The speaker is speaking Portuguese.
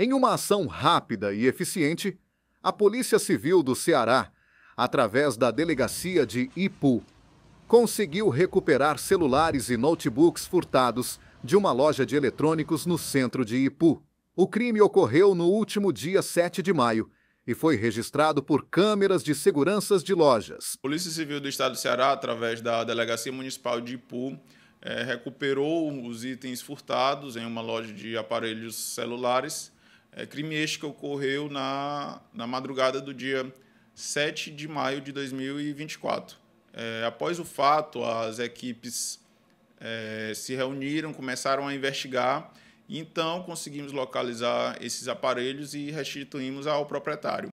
Em uma ação rápida e eficiente, a Polícia Civil do Ceará, através da delegacia de Ipu, conseguiu recuperar celulares e notebooks furtados de uma loja de eletrônicos no centro de Ipu. O crime ocorreu no último dia 7 de maio e foi registrado por câmeras de seguranças de lojas. A Polícia Civil do Estado do Ceará, através da Delegacia Municipal de Ipu, é, recuperou os itens furtados em uma loja de aparelhos celulares é, crime este que ocorreu na, na madrugada do dia 7 de maio de 2024. É, após o fato, as equipes é, se reuniram, começaram a investigar, e então conseguimos localizar esses aparelhos e restituímos ao proprietário.